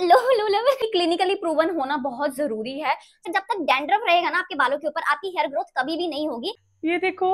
लो low level की clinically proven होना बहुत जरूरी है तो जब तक डेंड्रफ रहेगा ना आपके बालों के ऊपर आपकी हेयर ग्रोथ कभी भी नहीं होगी ये देखो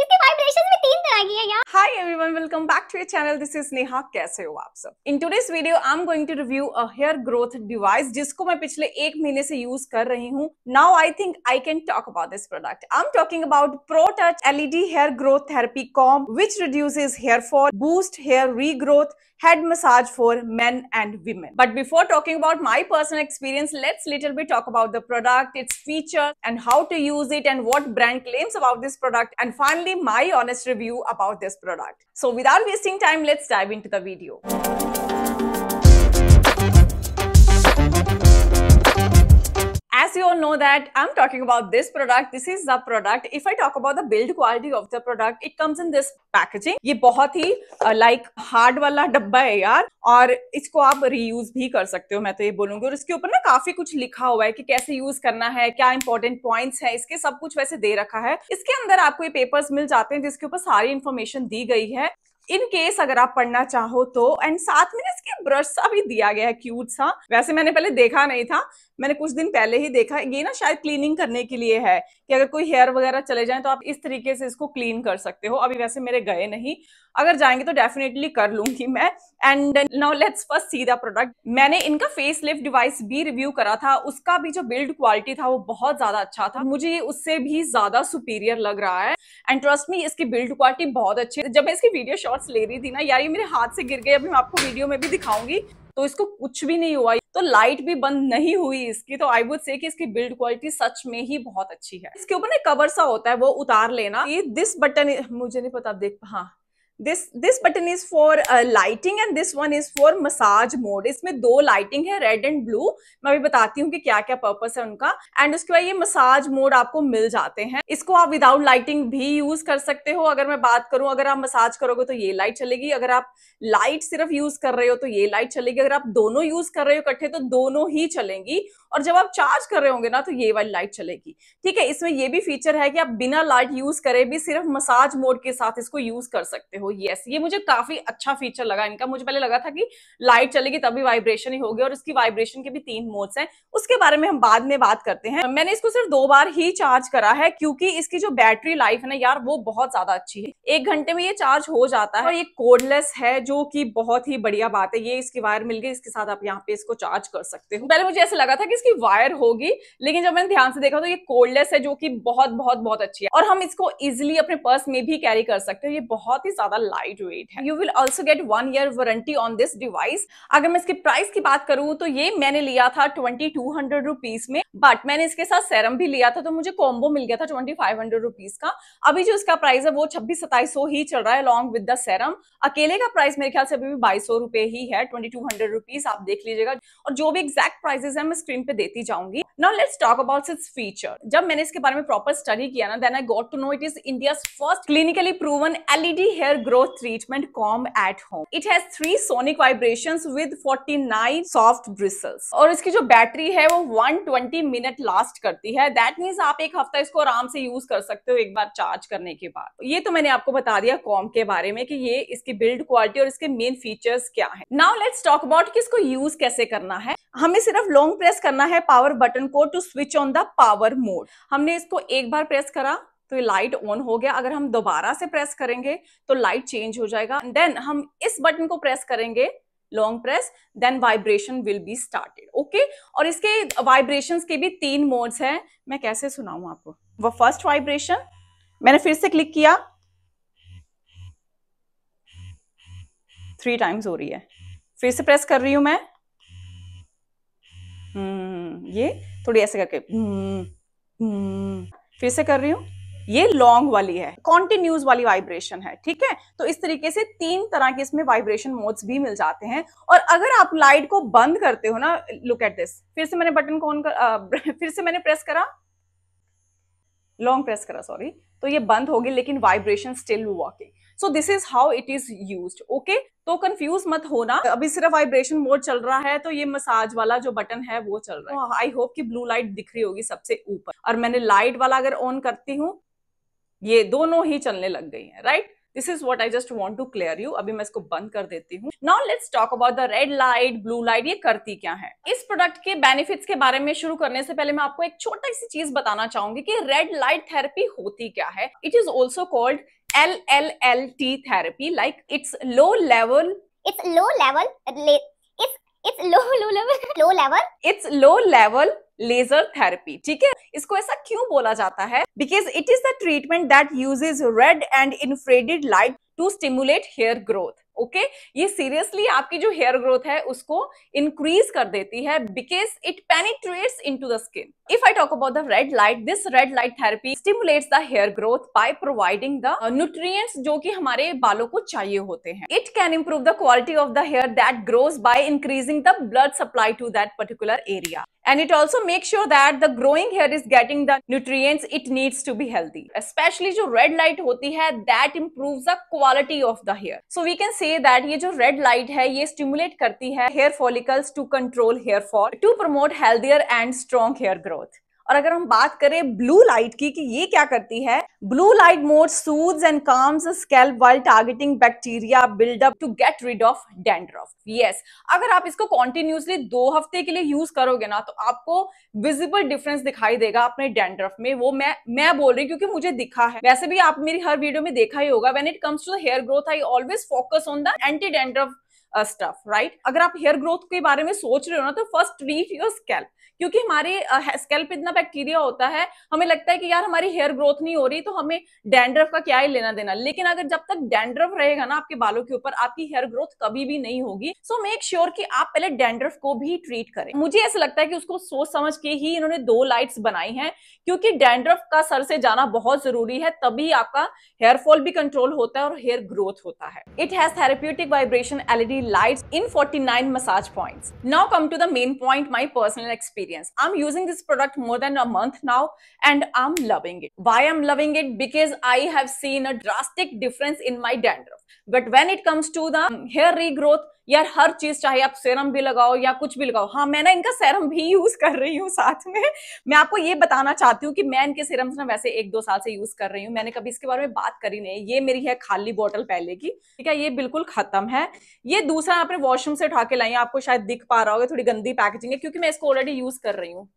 इसके वाइब्रेशन में तीन तरह की है यार hi everyone welcome back to your channel this is Neha कैसे हो आप सब in today's video I am going to review a hair growth device जिसको मैं पिछले एक महीने से यूज कर रही हूँ now I think I can talk about this product I am talking about pro touch LED hair growth therapy comb which reduces hair fall boost hair regrowth head massage for men and women. But before talking about my personal experience, let's little bit talk about the product, its features and how to use it and what brand claims about this product. And finally, my honest review about this product. So without wasting time, let's dive into the video. as you all know that I'm talking about this product. This is the product. If I talk about the build quality of the product, it comes in this packaging ये बहुत ही like uh, hard like, वाला डब्बा है यार और इसको आप रीयूज भी कर सकते हो मैं तो ये बोलूंगी और इसके ऊपर ना काफी कुछ लिखा हुआ है कि कैसे यूज करना है क्या इंपॉर्टेंट पॉइंट्स है इसके सब कुछ वैसे दे रखा है इसके अंदर आपको ये पेपर्स मिल जाते हैं जिसके ऊपर सारी इन्फॉर्मेशन दी गई है इन केस अगर आप पढ़ना चाहो तो एंड साथ में इसके ब्रश सा भी दिया गया है क्यूट सा वैसे मैंने पहले देखा नहीं था मैंने कुछ दिन पहले ही देखा ये ना शायद क्लीनिंग करने के लिए है कि अगर कोई हेयर वगैरह चले जाए तो आप इस तरीके से इसको क्लीन कर सकते हो अभी वैसे मेरे गए नहीं अगर जाएंगे तो डेफिनेटली कर लूंगी मैं and now let's first see the product मैंने इनका फेस लिफ्ट डिवाइस भी रिव्यू करा था उसका भी जो बिल्ड क्वालिटी था वो बहुत ज्यादा अच्छा था मुझे उससे भी ज्यादा सुपीरियर लग रहा है एंड ट्रस्ट मी इसकी बिल्ड क्वालिटी बहुत अच्छी है जब मैं इसकी वीडियो शॉर्ट्स ले रही थी ना यार ये मेरे हाथ से गिर गए अभी मैं आपको वीडियो में भी दिखाऊंगी तो इसको कुछ भी नहीं हुआ तो लाइट भी बंद नहीं हुई इसकी तो आई वुड से कि इसकी बिल्ड क्वालिटी सच में ही बहुत अच्छी है इसके ऊपर ना कवर सा होता है वो उतार लेना ये दिस बटन मुझे नहीं पता देख हाँ this this button is for uh, lighting and this one is for massage mode इसमें दो lighting है red and blue मैं अभी बताती हूँ कि क्या क्या purpose है उनका and उसके बाद ये massage mode आपको मिल जाते हैं इसको आप without lighting भी use कर सकते हो अगर मैं बात करूँ अगर आप massage करोगे तो ये light चलेगी अगर आप light सिर्फ use कर रहे हो तो ये light चलेगी अगर आप दोनों use कर रहे हो इकट्ठे तो दोनों ही चलेंगी और जब आप चार्ज कर रहे होंगे ना तो ये वाली लाइट चलेगी ठीक है इसमें ये भी फीचर है कि आप बिना लाइट यूज करे भी सिर्फ मसाज मोड के साथ इसको यूज कर सकते हो हो यस ये मुझे काफी अच्छा फीचर लगा इनका मुझे पहले लगा था कि लाइट चलेगी तभी वाइब्रेशन ही होगी और इसकी वाइब्रेशन के भी तीन मोड्स हैं उसके बारे में हम बाद में बात करते हैं मैंने इसको सिर्फ दो बार ही चार्ज करा है क्योंकि इसकी जो बैटरी लाइफ है ना यार वो बहुत ज्यादा अच्छी है एक घंटे में ये चार्ज हो जाता है और ये कोडलेस है जो की बहुत ही बढ़िया बात है ये इसकी वायर मिल गई इसके साथ आप यहाँ पे इसको चार्ज कर सकते हो पहले मुझे ऐसा लगा था कि इसकी वायर होगी लेकिन जब मैंने ध्यान से देखा तो ये कोडलेस है जो की बहुत बहुत बहुत अच्छी है और हम इसको इजिली अपने पर्स में भी कैरी कर सकते हो ये बहुत ही ज्यादा ज़्यादा लाइट वेट है you will also get one year warranty on this device अगर मैं इसके प्राइस की बात करूँ तो ये मैंने लिया था ट्वेंटी टू हंड्रेड रुपीज में बट मैंने इसके साथ सेरम भी लिया था तो मुझे कॉम्बो मिल गया था ट्वेंटी फाइव हंड्रेड रुपीज का अभी जो इसका प्राइस है वो छब्बीस सताइस सौ ही चल रहा है अलॉन्ग विद द सेरम अकेले का प्राइस मेरे ख्याल से अभी भी बाईस सौ रुपए ही है ट्वेंटी टू हंड्रेड रुपीज आप देख लीजिएगा और जो भी एग्जैक्ट प्राइजेस है मैं स्क्रीन पे देती जाऊंगी now let's talk about its feature जब मैंने इसके बारे में प्रॉपर स्टडी किया ना then I got to know it is India first clinically proven LED hair growth treatment comb at home. It has three sonic vibrations with 49 soft bristles. और इसकी जो बैटरी है वो 120 मिनट लास्ट करती है that means आप एक हफ्ता इसको आराम से यूज कर सकते हो एक बार चार्ज करने के बाद ये तो मैंने आपको बता दिया कॉम के बारे में कि ये इसकी बिल्ड क्वालिटी और इसके मेन फीचर्स क्या है नाउ लेट्स टॉक अबाउट कि इसको यूज कैसे करना है हमें सिर्फ लॉन्ग प्रेस करना है पावर बटन को to switch on the power mode हमने इसको एक बार प्रेस करा तो ये लाइट ऑन हो गया अगर हम दोबारा से प्रेस करेंगे तो लाइट चेंज हो जाएगा देन हम इस बटन को प्रेस करेंगे long press then vibration will be started okay और इसके वाइब्रेशन के भी तीन मोड्स हैं मैं कैसे सुनाऊ आपको वो फर्स्ट वाइब्रेशन मैंने फिर से क्लिक किया थ्री टाइम्स हो रही है फिर से प्रेस कर रही हूं मैं हम्म ये थोड़ी ऐसे करके हम्म, हम्म फिर से कर रही हूं ये लॉन्ग वाली है कॉन्टिन्यूस वाली वाइब्रेशन है ठीक है तो इस तरीके से तीन तरह के इसमें वाइब्रेशन मोड्स भी मिल जाते हैं और अगर आप लाइट को बंद करते हो ना लुक एट दिस फिर से मैंने बटन को ऑन कर आ, फिर से मैंने प्रेस करा लॉन्ग प्रेस करा सॉरी तो ये बंद होगी लेकिन vibration still working so this is how it is use okay तो कंफ्यूज मत होना अभी सिर्फ वाइब्रेशन मोड चल रहा है तो ये मसाज वाला जो बटन है वो चल रहा है आई तो होप कि ब्लू लाइट दिख रही होगी सबसे ऊपर और मैंने लाइट वाला अगर ऑन करती हूँ ये दोनों ही चलने लग गई हैं right this is what I just want to clear you अभी मैं इसको बंद कर देती हूँ now let's talk about the red light blue light ये करती क्या है इस प्रोडक्ट के बेनिफिट्स के बारे में शुरू करने से पहले मैं आपको एक छोटा सी चीज बताना चाहूंगी कि रेड लाइट थेरेपी होती क्या है it is also called L L L T therapy like it's low level it's low level it's low low level low level it's low level laser therapy ठीक है इसको ऐसा क्यों बोला जाता है because it is the treatment that uses red and infrared light to stimulate hair growth okay ये seriously आपकी जो हेयर ग्रोथ है उसको इंक्रीज कर देती है because it penetrates into the skin if I talk about the red light this red light therapy stimulates the hair growth by providing the nutrients जो कि हमारे बालों को चाहिए होते हैं it can improve the quality of the hair that grows by increasing the blood supply to that particular area and it also makes sure that the growing hair is getting the nutrients it needs to be healthy especially जो red light होती है that improves the quality of the hair so we can say that ये जो red light है ये stimulate करती है hair follicles to control hair fall to promote healthier and strong hair growth और अगर हम बात करें ब्लू लाइट की कि ये क्या करती है ब्लू लाइट मोर सूज and calms scalp while targeting bacteria buildup to get rid of dandruff yes अगर आप इसको कॉन्टिन्यूसली दो हफ्ते के लिए यूज करोगे ना तो आपको विजिबल डिफरेंस दिखाई देगा अपने डेंड्रफ में वो मैं मैं बोल रही हूँ क्योंकि मुझे दिखा है वैसे भी आप मेरी हर वीडियो में देखा ही होगा when it comes to hair growth I always focus on the anti dandruff stuff uh, right अगर आप हेयर ग्रोथ के बारे में सोच रहे हो ना तो फर्स्ट ट्रीट योर स्कैल्प क्योंकि हमारे स्कैल्प uh, इतना बैक्टीरिया होता है हमें लगता है कि यार हमारी हेयर ग्रोथ नहीं हो रही तो हमें डैंड्रफ का क्या ही लेना देना लेकिन अगर जब तक डैंड्रफ रहेगा ना आपके बालों के ऊपर आपकी हेयर ग्रोथ कभी भी नहीं होगी सो मेक श्योर कि आप पहले डैंड्रफ को भी ट्रीट करें मुझे ऐसा लगता है कि उसको सोच समझ के ही इन्होंने दो लाइट्स बनाई हैं क्योंकि डैंड्रफ का सर से जाना बहुत जरूरी है तभी आपका हेयर फॉल भी कंट्रोल होता है और हेयर ग्रोथ होता है it has therapeutic vibration LED lights in 49 massage points. Now come to the main point, my personal experience. I'm using this product more than a month now and I'm loving it. Why I'm loving it? Because I have seen a drastic difference in my dandruff. But when it comes to the hair regrowth यार हर चीज चाहे आप serum भी लगाओ या कुछ भी लगाओ हाँ मैं ना इनका सेरम भी यूज कर रही हूँ साथ में मैं आपको ये बताना चाहती हूँ कि मैं इनके सेरम्स ना वैसे एक दो साल से यूज कर रही हूँ मैंने कभी इसके बारे में बात करी नहीं ये मेरी है खाली बॉटल पहले की ठीक है ये बिल्कुल खत्म है ये दूसरा आपने वॉशरूम से उठा के लाई आपको शायद दिख पा रहा होगा थोड़ी गंदी पैकेजिंग है क्योंकि मैं इसको ऑलरेडी यूज कर रही हूँ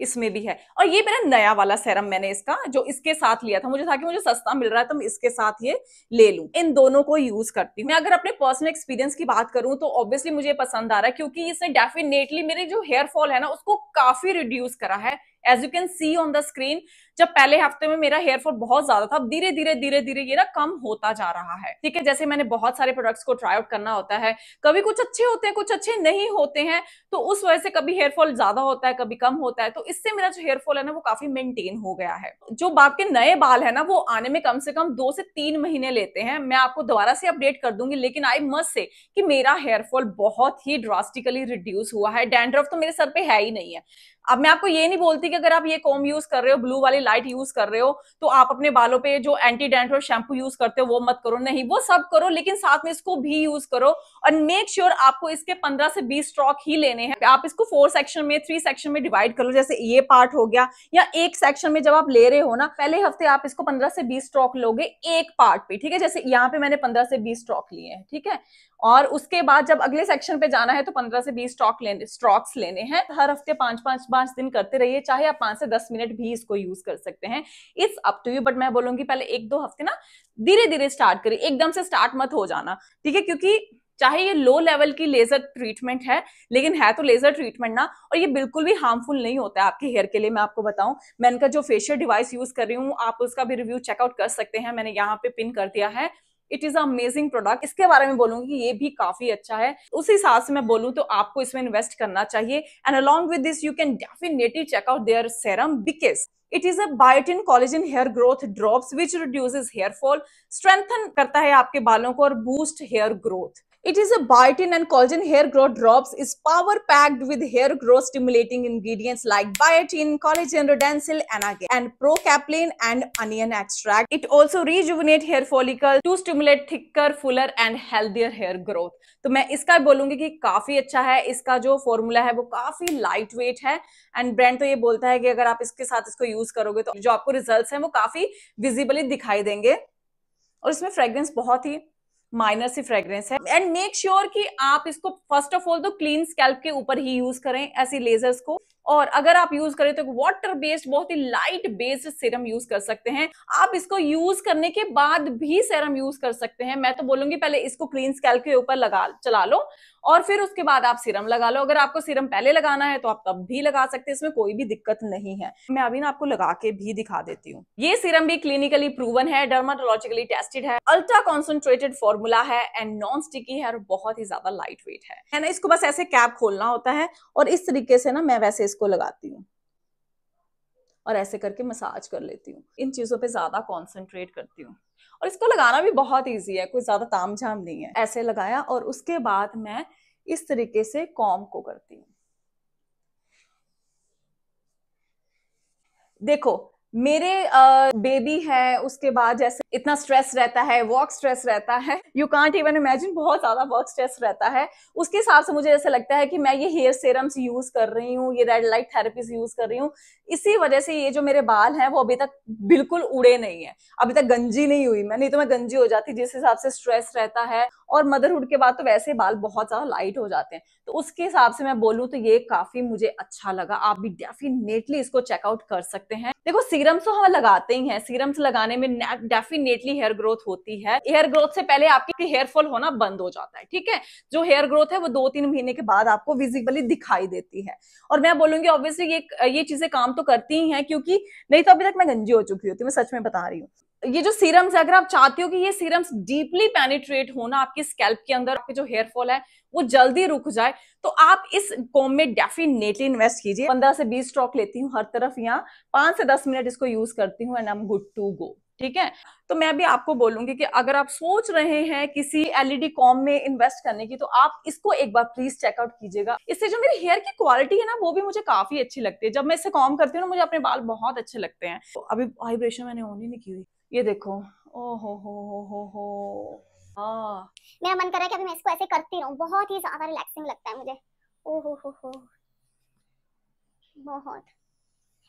इसमें भी है और ये मेरा नया वाला सेरम मैंने इसका जो इसके साथ लिया था मुझे था कि मुझे सस्ता मिल रहा है तो मैं इसके साथ ये ले लूं इन दोनों को यूज करती हूँ मैं अगर अपने पर्सनल एक्सपीरियंस की बात करूं तो ऑब्वियसली मुझे पसंद आ रहा है क्योंकि इसने डेफिनेटली मेरे जो हेयर फॉल है ना उसको काफी रिड्यूस करा है as you can see on the screen जब पहले हफ्ते में मेरा हेयर फॉल बहुत ज्यादा था धीरे धीरे धीरे धीरे ये ना कम होता जा रहा है ठीक है जैसे मैंने बहुत सारे प्रोडक्ट्स को ट्राई आउट करना होता है कभी कुछ अच्छे होते हैं कुछ अच्छे नहीं होते हैं तो उस वजह से कभी हेयर फॉल ज्यादा होता है कभी कम होता है तो इससे मेरा जो हेयर फॉल है ना वो काफी मेंटेन हो गया है जो बाप के नए बाल है ना वो आने में कम से कम दो से तीन महीने लेते हैं मैं आपको दोबारा से अपडेट कर दूंगी लेकिन आई मस्ट से कि मेरा हेयरफॉल बहुत ही ड्रास्टिकली रिड्यूस हुआ है डैंड्रफ तो मेरे सर पे है ही नहीं है अब मैं आपको ये नहीं बोलती कि अगर आप ये कॉम यूज कर रहे हो ब्लू वाली लाइट यूज कर रहे हो तो आप अपने बालों पे जो एंटी और शैम्पू यूज करते हो वो मत करो नहीं वो सब करो लेकिन साथ में इसको भी यूज करो और मेक श्योर sure आपको इसके पंद्रह से बीस स्ट्रॉक ही लेने हैं आप इसको फोर सेक्शन में थ्री सेक्शन में डिवाइड करो जैसे ये पार्ट हो गया या एक सेक्शन में जब आप ले रहे हो ना पहले हफ्ते आप इसको पंद्रह से बीस स्ट्रॉक लोगे एक पार्ट पे ठीक है जैसे यहाँ पे मैंने पंद्रह से बीस स्ट्रॉक लिए हैं ठीक है और उसके बाद जब अगले सेक्शन पे जाना है तो पंद्रह से बीस स्टॉक लेने स्ट्रॉक्स लेने हैं हर हफ्ते पांच पांच पांच दिन करते रहिए चाहे आप पांच से दस मिनट भी इसको यूज कर सकते हैं it's up to you but मैं बोलूंगी पहले एक दो हफ्ते ना धीरे धीरे स्टार्ट करिए एकदम से स्टार्ट मत हो जाना ठीक है क्योंकि चाहे ये लो लेवल की लेजर ट्रीटमेंट है लेकिन है तो लेजर ट्रीटमेंट ना और ये बिल्कुल भी हार्मफुल नहीं होता है आपके हेयर के लिए मैं आपको बताऊं मैं इनका जो फेशियल डिवाइस यूज कर रही हूँ आप उसका भी रिव्यू चेकआउट कर सकते हैं मैंने यहाँ पे पिन कर दिया है इट इज अमेजिंग प्रोडक्ट इसके बारे में बोलूंगी ये भी काफी अच्छा है उस हिसाब से मैं बोलूँ तो आपको इसमें इन्वेस्ट करना चाहिए and along with this you can definitely check out their serum because it is a biotin collagen hair growth drops which reduces hair fall strengthen करता है आपके बालों को और boost hair growth It is a biotin and collagen hair growth drops is power packed with hair growth stimulating ingredients like biotin, collagen, rodensil, anagen and procaplin and onion extract. It also rejuvenate hair follicle to stimulate thicker, fuller and healthier hair growth. तो मैं इसका बोलूंगी कि काफी अच्छा है इसका जो फॉर्मूला है वो काफी लाइट वेट है एंड ब्रांड तो ये बोलता है कि अगर आप इसके साथ इसको यूज करोगे तो जो आपको रिजल्ट्स हैं वो काफी विजिबली दिखाई देंगे और इसमें फ्रेग्रेंस बहुत ही माइनर सी फ्रेग्रेंस है एंड मेक श्योर कि आप इसको फर्स्ट ऑफ ऑल तो क्लीन स्कैल्प के ऊपर ही यूज करें ऐसी लेजर्स को और अगर आप यूज करें तो वाटर बेस्ड बहुत ही लाइट बेस्ड सीरम यूज कर सकते हैं आप इसको यूज करने के बाद भी सीरम यूज कर सकते हैं मैं तो बोलूंगी पहले इसको क्लीन स्कैल के ऊपर लगा चला लो और फिर उसके बाद आप सीरम लगा लो अगर आपको सीरम पहले लगाना है तो आप तब भी लगा सकते हैं इसमें कोई भी दिक्कत नहीं है मैं अभी ना आपको लगा के भी दिखा देती हूँ ये सीरम भी क्लिनिकली प्रूवन है डर्माटोलॉजिकली टेस्टेड है अल्ट्रा कॉन्सेंट्रेटेड फॉर्मूला है एंड नॉन स्टिकी है और बहुत ही ज्यादा लाइट वेट है ना इसको बस ऐसे कैप खोलना होता है और इस तरीके से ना मैं वैसे इसको लगाती हूँ और ऐसे करके मसाज कर लेती हूँ इन चीज़ों पे ज़्यादा कॉन्सेंट्रेट करती हूँ और इसको लगाना भी बहुत ईजी है कोई ज़्यादा ताम झाम नहीं है ऐसे लगाया और उसके बाद मैं इस तरीके से कॉम को करती हूँ देखो मेरे बेबी uh, है उसके बाद जैसे इतना स्ट्रेस रहता है वर्क स्ट्रेस रहता है यू कांट इवन इमेजिन बहुत ज्यादा वर्क स्ट्रेस रहता है उसके हिसाब से मुझे ऐसा लगता है कि मैं ये हेयर सीरम्स यूज कर रही हूँ ये रेड लाइट थेरेपीज यूज कर रही हूँ इसी वजह से ये जो मेरे बाल हैं वो अभी तक बिल्कुल उड़े नहीं है अभी तक गंजी नहीं हुई मैं नहीं तो मैं गंजी हो जाती जिस हिसाब से स्ट्रेस रहता है और मदरहुड के बाद तो वैसे बाल बहुत ज़्यादा लाइट हो जाते हैं तो उसके हिसाब से मैं बोलूँ तो ये काफ़ी मुझे अच्छा लगा आप भी डेफिनेटली इसको चेकआउट कर सकते हैं देखो सीरम्स तो हम लगाते ही हैं सीरम्स लगाने में डेफिनेटली हेयर ग्रोथ होती है हेयर ग्रोथ से पहले आपके हेयर फॉल होना बंद हो जाता है ठीक है जो हेयर ग्रोथ है वो दो तीन महीने के बाद आपको विजिबली दिखाई देती है और मैं बोलूंगी ऑब्वियसली ये ये चीजें काम तो करती ही हैं क्योंकि नहीं तो अभी तक मैं गंजी हो चुकी होती मैं सच में बता रही हूँ ये जो सीरम्स है अगर आप चाहते हो कि ये सीरम्स डीपली पेनिट्रेट होना आपके स्कैल्प के अंदर आपके जो हेयर फॉल है वो जल्दी रुक जाए तो आप इस कॉम में डेफिनेटली इन्वेस्ट कीजिए पंद्रह से बीस स्टॉक लेती हूँ हर तरफ यहाँ पांच से दस मिनट इसको यूज करती हूँ and I am good to go ठीक है तो मैं भी आपको बोलूंगी कि अगर आप सोच रहे हैं किसी एलईडी कॉम में इन्वेस्ट करने की तो आप इसको एक बार प्लीज चेकआउट कीजिएगा इससे जो मेरी हेयर की क्वालिटी है ना वो भी मुझे काफी अच्छी लगती है जब मैं इसे कॉम करती हूँ ना मुझे अपने बाल बहुत अच्छे लगते हैं तो अभी वाइब्रेशन मैंने ऑन ही नहीं की हुई ये देखो ओ हो हो हो हो हो हाँ मेरा मन कर रहा है कि अभी मैं इसको ऐसे करती रहूं बहुत ही ज्यादा रिलैक्सिंग लगता है मुझे ओ हो हो हो बहुत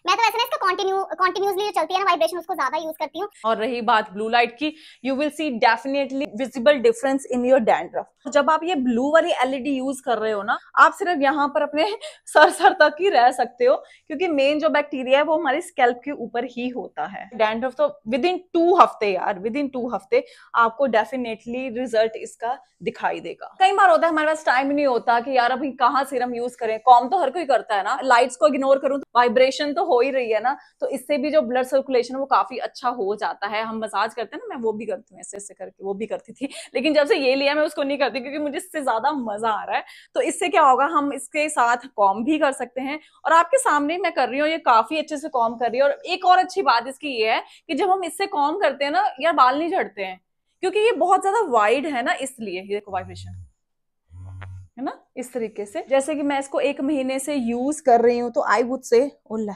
मैं तो वैसे ना इसका कंटिन्यू कंटिन्यूअसली जो चलती है ना वाइब्रेशन उसको ज्यादा यूज करती हूँ और रही बात ब्लू लाइट की you will see definitely visible difference in your dandruff तो जब आप ये ब्लू वाली एलईडी यूज कर रहे हो ना आप सिर्फ यहाँ पर अपने सर सर तक ही रह सकते हो क्योंकि मेन जो बैक्टीरिया है वो हमारी स्कैल्प के ऊपर ही होता है डेंड्रफ तो विद इन टू हफ्ते यार विद इन टू हफ्ते आपको डेफिनेटली रिजल्ट इसका दिखाई देगा कई बार होता है हमारे पास टाइम नहीं होता कि यार अभी कहाँ सीरम यूज करें कॉम तो हर कोई करता है ना लाइट्स को इग्नोर करूं तो वाइब्रेशन तो हो ही रही है ना तो इससे भी जो ब्लड सर्कुलेशन वो काफी अच्छा हो जाता है हम मसाज करते हैं ना मैं वो भी करती हूँ ऐसे ऐसे करके वो भी करती थी लेकिन जब से ये लिया मैं उसको नहीं करती जाती हूँ क्योंकि मुझे इससे ज़्यादा मज़ा आ रहा है तो इससे क्या होगा हम इसके साथ कॉम भी कर सकते हैं और आपके सामने मैं कर रही हूँ ये काफ़ी अच्छे से कॉम कर रही है और एक और अच्छी बात इसकी ये है कि जब हम इससे कॉम करते हैं ना यार बाल नहीं झड़ते हैं क्योंकि ये बहुत ज़्यादा वाइड है ना इसलिए वाइब्रेशन है ना इस तरीके से जैसे कि मैं इसको एक महीने से यूज़ कर रही हूँ तो I would say overall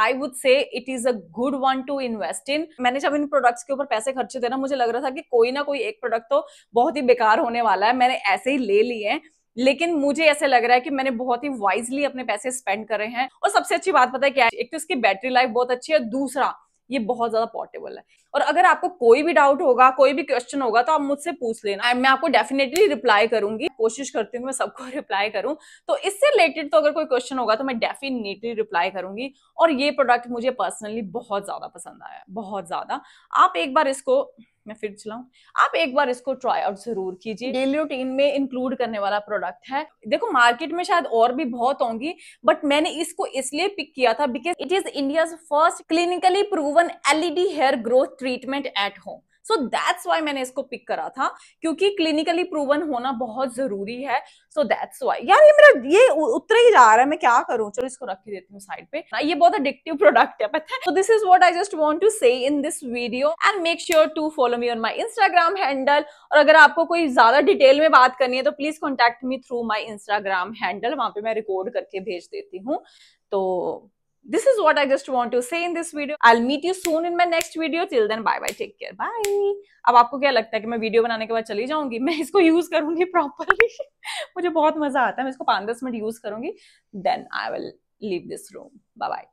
I would say it is a good one to invest in मैंने जब इन प्रोडक्ट्स के ऊपर पैसे खर्चे थे ना मुझे लग रहा था कि कोई ना कोई एक प्रोडक्ट तो बहुत ही बेकार होने वाला है मैंने ऐसे ही ले लिए लेकिन मुझे ऐसे लग रहा है कि मैंने बहुत ही वाइजली अपने पैसे स्पेंड करे हैं और सबसे अच्छी बात पता है क्या है एक तो इसकी बैटरी लाइफ बहुत अच्छी है दूसरा ये बहुत ज्यादा पोर्टेबल है और अगर आपको कोई भी डाउट होगा कोई भी क्वेश्चन होगा तो आप मुझसे पूछ लेना मैं आपको डेफिनेटली रिप्लाई करूंगी कोशिश करती हूँ मैं सबको रिप्लाई करूँ तो इससे रिलेटेड तो अगर कोई क्वेश्चन होगा तो मैं डेफिनेटली रिप्लाई करूंगी और ये प्रोडक्ट मुझे पर्सनली बहुत ज्यादा पसंद आया बहुत ज्यादा आप एक बार इसको मैं फिर चलाऊं आप एक बार इसको ट्राई आउट जरूर कीजिए डेली रूटीन में इंक्लूड करने वाला प्रोडक्ट है देखो मार्केट में शायद और भी बहुत होंगी बट मैंने इसको इसलिए पिक किया था because it is India first clinically proven LED hair growth treatment at home so that's why मैंने इसको पिक करा था क्योंकि क्लिनिकली प्रूवन होना बहुत जरूरी है सो दैट्स वाई यार ये मेरा ये उतर ही जा रहा है मैं क्या करूं चलो इसको रख ही देती हूँ साइड पे हाँ, ये बहुत अडिक्टिव प्रोडक्ट है पता है so this is what I just want to say in this video and make sure to follow me on my Instagram handle और अगर आपको कोई ज्यादा डिटेल में बात करनी है तो please contact me through my Instagram handle वहां पे मैं रिकॉर्ड करके भेज देती हूँ तो this is what I just want to say in this video. I'll meet you soon in my next video. Till then, bye bye, take care, bye. ab aapko kya lagta hai ki main video banane ke baad chali jaungi main isko use karungi properly mujhe bahut maza aata hai main isko 5 10 minute use karungi then i will leave this room bye bye